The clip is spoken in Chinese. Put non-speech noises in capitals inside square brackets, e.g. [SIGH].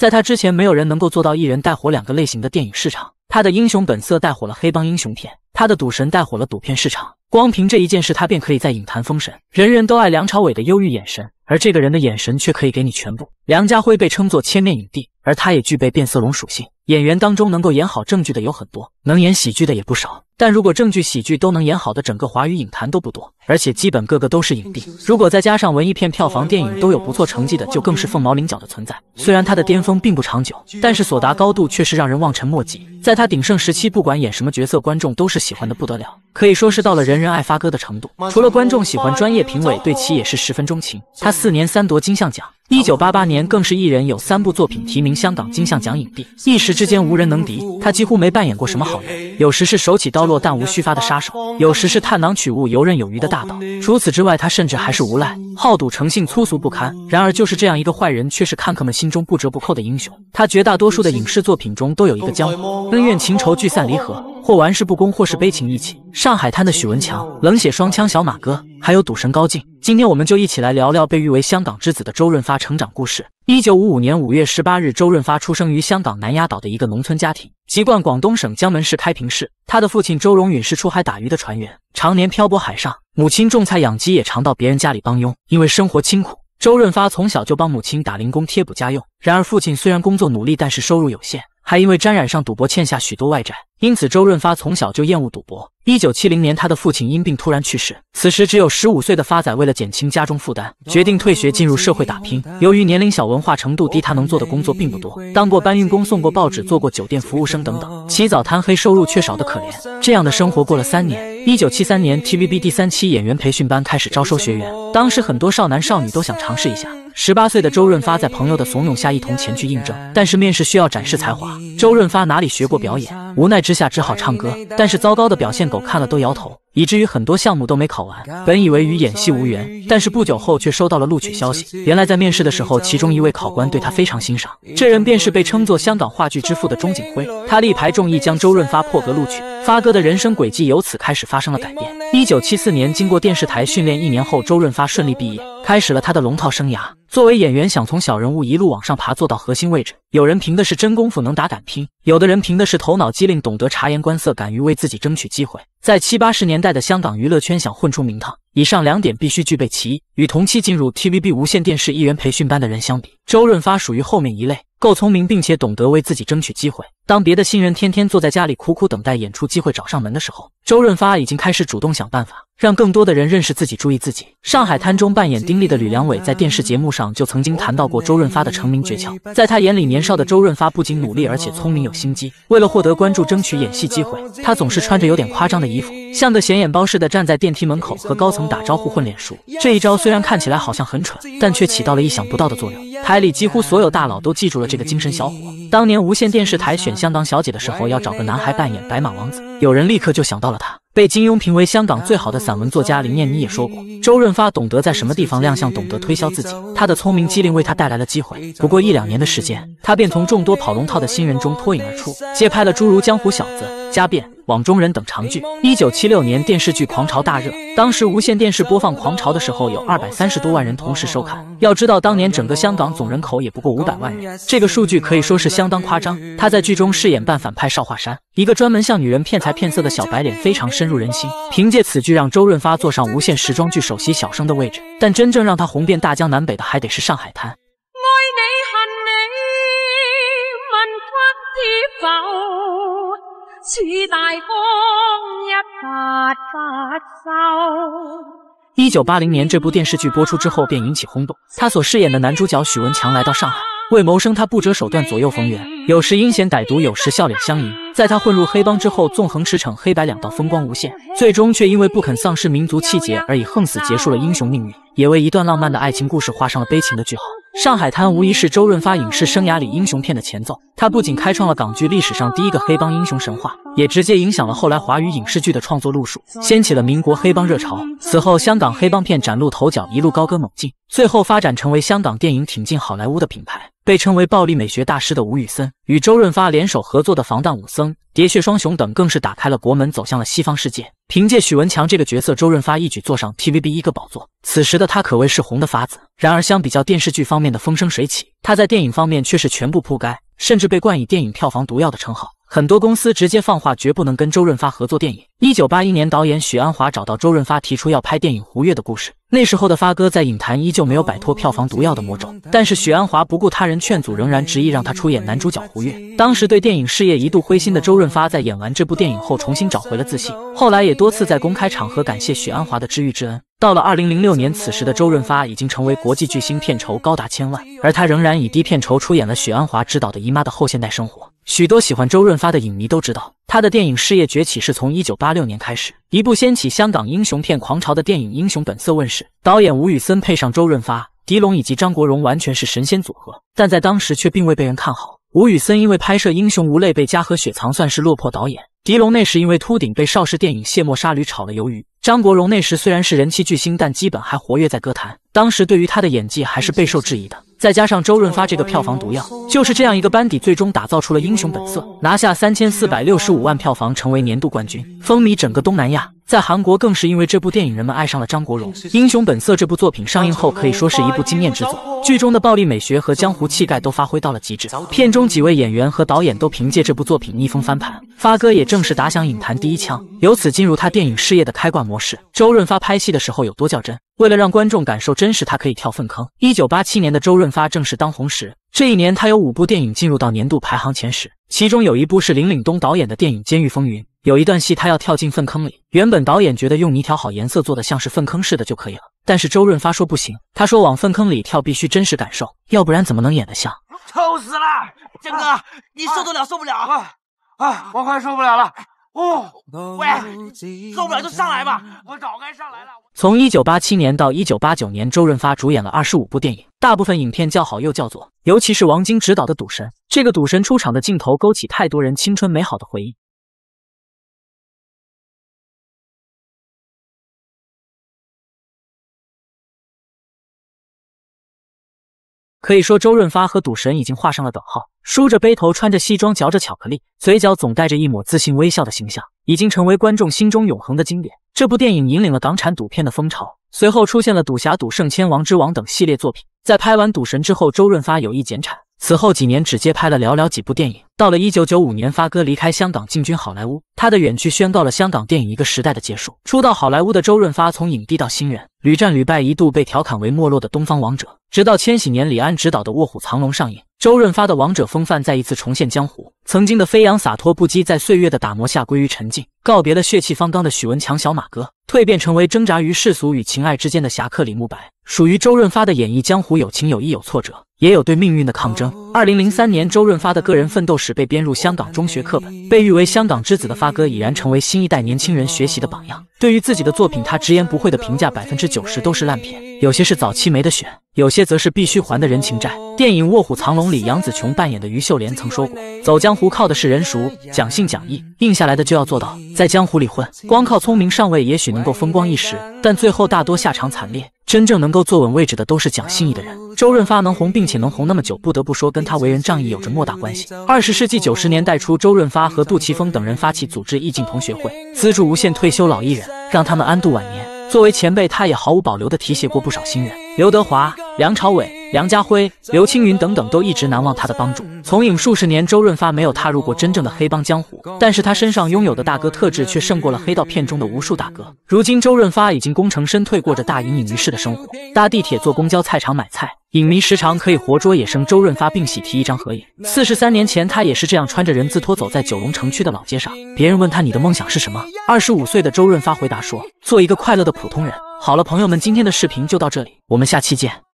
在他之前，没有人能够做到一人带火两个类型的电影市场。他的《英雄本色》带火了黑帮英雄片，他的《赌神》带火了赌片市场。光凭这一件事，他便可以在影坛封神。人人都爱梁朝伟的忧郁眼神，而这个人的眼神却可以给你全部。梁家辉被称作千面影帝，而他也具备变色龙属性。演员当中能够演好正剧的有很多，能演喜剧的也不少。但如果正剧、喜剧都能演好的，整个华语影坛都不多。而且基本个个都是影帝，如果再加上文艺片、票房电影都有不错成绩的，就更是凤毛麟角的存在。虽然他的巅峰并不长久，但是所达高度却是让人望尘莫及。在他鼎盛时期，不管演什么角色，观众都是喜欢的不得了，可以说是到了人人爱发歌的程度。除了观众喜欢，专业评委对其也是十分钟情。他四年三夺金像奖，一九八八年更是一人有三部作品提名香港金像奖影帝，一时之间无人能敌。他几乎没扮演过什么好人，有时是手起刀落但无虚发的杀手，有时是探囊取物游刃有余的。大道。除此之外，他甚至还是无赖、好赌、诚信、粗俗不堪。然而，就是这样一个坏人，却是看客们心中不折不扣的英雄。他绝大多数的影视作品中都有一个江湖恩怨情仇、聚散离合，或玩世不恭，或是悲情义气。上海滩的许文强、冷血双枪小马哥，还有赌神高进。今天我们就一起来聊聊被誉为“香港之子”的周润发成长故事。一九五五年五月十八日，周润发出生于香港南丫岛的一个农村家庭，籍贯广东省江门市开平市。他的父亲周荣允是出海打鱼的船员，常年漂泊海上；母亲种菜养鸡，也常到别人家里帮佣。因为生活清苦，周润发从小就帮母亲打零工贴补家用。然而，父亲虽然工作努力，但是收入有限。还因为沾染上赌博，欠下许多外债，因此周润发从小就厌恶赌博。一九七零年，他的父亲因病突然去世，此时只有十五岁的发仔，为了减轻家中负担，决定退学进入社会打拼。由于年龄小，文化程度低，他能做的工作并不多，当过搬运工，送过报纸，做过酒店服务生等等，起早贪黑，收入却少得可怜。这样的生活过了三年，一九七三年，TVB 第三期演员培训班开始招收学员，当时很多少男少女都想尝试一下。十八岁的周润发在朋友的怂恿下，一同前去应征。但是面试需要展示才华，周润发哪里学过表演？无奈之下只好唱歌，但是糟糕的表现，狗看了都摇头。以至于很多项目都没考完，本以为与演戏无缘，但是不久后却收到了录取消息。原来在面试的时候，其中一位考官对他非常欣赏，这人便是被称作香港话剧之父的钟景辉。他力排众议，将周润发破格录取。发哥的人生轨迹由此开始发生了改变。一九七四年，经过电视台训练一年后，周润发顺利毕业，开始了他的龙套生涯。作为演员，想从小人物一路往上爬，做到核心位置。有人凭的是真功夫，能打敢拼；有的人凭的是头脑机灵，懂得察言观色，敢于为自己争取机会。在七八十年代的香港娱乐圈，想混出名堂。以上两点必须具备其一。与同期进入 TVB 无线电视艺员培训班的人相比，周润发属于后面一类，够聪明，并且懂得为自己争取机会。当别的新人天天坐在家里苦苦等待演出机会找上门的时候，周润发已经开始主动想办法，让更多的人认识自己，注意自己。《上海滩》中扮演丁力的吕良伟在电视节目上就曾经谈到过周润发的成名诀窍。在他眼里，年少的周润发不仅努力，而且聪明有心机。为了获得关注，争取演戏机会，他总是穿着有点夸张的衣服，像个显眼包似的站在电梯门口和高层。打招呼混脸熟，这一招虽然看起来好像很蠢，但却起到了意想不到的作用。台里几乎所有大佬都记住了这个精神小伙。当年无线电视台选香港小姐的时候，要找个男孩扮演白马王子，有人立刻就想到了他。被金庸评为香港最好的散文作家林念妮也说过，周润发懂得在什么地方亮相，懂得推销自己，他的聪明机灵为他带来了机会。不过一两年的时间，他便从众多跑龙套的新人中脱颖而出，接拍了诸如《江湖小子》《家变》。网中人等长剧。一九七六年电视剧狂潮大热，当时无线电视播放狂潮的时候，有二百三十多万人同时收看。要知道，当年整个香港总人口也不过五百万人，这个数据可以说是相当夸张。他在剧中饰演半反派少华山，一个专门向女人骗财骗色的小白脸，非常深入人心。凭借此剧，让周润发坐上无线时装剧首席小生的位置。但真正让他红遍大江南北的，还得是《上海滩》。爱你恨你，问君知否？一发九八零年，这部电视剧播出之后便引起轰动。他所饰演的男主角许文强来到上海，为谋生他不择手段左右逢源，有时阴险歹毒，有时笑脸相迎。在他混入黑帮之后，纵横驰骋，黑白两道风光无限，最终却因为不肯丧失民族气节而以横死结束了英雄命运，也为一段浪漫的爱情故事画上了悲情的句号。《上海滩》无疑是周润发影视生涯里英雄片的前奏，他不仅开创了港剧历史上第一个黑帮英雄神话，也直接影响了后来华语影视剧的创作路数，掀起了民国黑帮热潮。此后，香港黑帮片崭露头角，一路高歌猛进，最后发展成为香港电影挺进好莱坞的品牌。被称为暴力美学大师的吴宇森，与周润发联手合作的《防弹武僧》《喋血双雄》等，更是打开了国门，走向了西方世界。凭借许文强这个角色，周润发一举坐上 TVB 一个宝座，此时的他可谓是红的发紫。然而相比较电视剧方面的风生水起，他在电影方面却是全部扑街，甚至被冠以电影票房毒药的称号。很多公司直接放话，绝不能跟周润发合作电影。一九八一年，导演许鞍华找到周润发，提出要拍电影《胡越的故事》。那时候的发哥在影坛依旧没有摆脱票房毒药的魔咒，但是许鞍华不顾他人劝阻，仍然执意让他出演男主角胡越。当时对电影事业一度灰心的周润发，在演完这部电影后，重新找回了自信。后来也多次在公开场合感谢许鞍华的知遇之恩。到了二零零六年，此时的周润发已经成为国际巨星，片酬高达千万，而他仍然以低片酬出演了许鞍华执导的《姨妈的后现代生活》。许多喜欢周润发的影迷都知道，他的电影事业崛起是从一九八六年开始。一部掀起香港英雄片狂潮的电影《英雄本色》问世，导演吴宇森配上周润发、狄龙以及张国荣，完全是神仙组合。但在当时却并未被人看好。吴宇森因为拍摄《英雄无泪》被嘉禾雪藏，算是落魄导演。狄龙那时因为秃顶被邵氏电影卸磨杀驴，炒了鱿鱼。张国荣那时虽然是人气巨星，但基本还活跃在歌坛，当时对于他的演技还是备受质疑的。再加上周润发这个票房毒药，就是这样一个班底，最终打造出了《英雄本色》，拿下三千四百六十五万票房，成为年度冠军，风靡整个东南亚。在韩国更是因为这部电影，人们爱上了张国荣。《英雄本色》这部作品上映后，可以说是一部惊艳之作。剧中的暴力美学和江湖气概都发挥到了极致。片中几位演员和导演都凭借这部作品逆风翻盘，发哥也正式打响影坛第一枪，由此进入他电影事业的开挂模式。周润发拍戏的时候有多较真？为了让观众感受真实，他可以跳粪坑。一九八七年的周润发正式当红时，这一年他有五部电影进入到年度排行前十，其中有一部是林岭东导演的电影《监狱风云》。有一段戏，他要跳进粪坑里。原本导演觉得用泥调好颜色做的像是粪坑似的就可以了，但是周润发说不行。他说：“往粪坑里跳必须真实感受，要不然怎么能演得像？”臭 [LAUGHS] 死了，江哥，你受得了受不了？啊，我快受不了了！哦，喂，受不了就上来吧，我早该上来了。从一九八七年到一九八九年，周润发主演了二十五部电影，大部分影片叫好又叫座，尤其是王晶执导的《赌神》。这个赌神出场的镜头勾起太多人青春美好的回忆。可以说，周润发和赌神已经画上了等号。梳着背头，穿着西装，嚼着巧克力，嘴角总带着一抹自信微笑的形象，已经成为观众心中永恒的经典。这部电影引领了港产赌片的风潮，随后出现了《赌侠》《赌圣》《千王之王》等系列作品。在拍完《赌神》之后，周润发有意减产。此后几年，只接拍了寥寥几部电影。到了一九九五年，发哥离开香港，进军好莱坞。他的远去宣告了香港电影一个时代的结束。出道好莱坞的周润发，从影帝到新人，屡战屡败，一度被调侃为没落的东方王者。直到千禧年，李安执导的《卧虎藏龙》上映，周润发的王者风范再一次重现江湖。曾经的飞扬洒脱不羁，在岁月的打磨下归于沉静，告别了血气方刚的许文强小马哥，蜕变成为挣扎于世俗与情爱之间的侠客李慕白。属于周润发的演绎，江湖有情有义有挫折。也有对命运的抗争。二零零三年，周润发的个人奋斗史被编入香港中学课本，被誉为“香港之子”的发哥已然成为新一代年轻人学习的榜样。对于自己的作品，他直言不讳的评价：百分之九十都是烂片，有些是早期没得选，有些则是必须还的人情债。电影《卧虎藏龙》里，杨紫琼扮演的于秀莲曾说过：“走江湖靠的是人熟，讲信讲义，硬下来的就要做到。在江湖里混，光靠聪明上位也许能够风光一时，但最后大多下场惨烈。”真正能够坐稳位置的都是讲信义的人。周润发能红，并且能红那么久，不得不说跟他为人仗义有着莫大关系。二十世纪九十年代初，周润发和杜琪峰等人发起组织“意境同学会”，资助无限退休老艺人，让他们安度晚年。作为前辈，他也毫无保留地提携过不少新人，刘德华、梁朝伟。梁家辉、刘青云等等都一直难忘他的帮助。从影数十年，周润发没有踏入过真正的黑帮江湖，但是他身上拥有的大哥特质却胜过了黑道片中的无数大哥。如今，周润发已经功成身退，过着大隐隐于市的生活，搭地铁、坐公交、菜场买菜，影迷时常可以活捉野生周润发，并喜提一张合影。四十三年前，他也是这样穿着人字拖走在九龙城区的老街上。别人问他你的梦想是什么？二十五岁的周润发回答说：“做一个快乐的普通人。”好了，朋友们，今天的视频就到这里，我们下期见。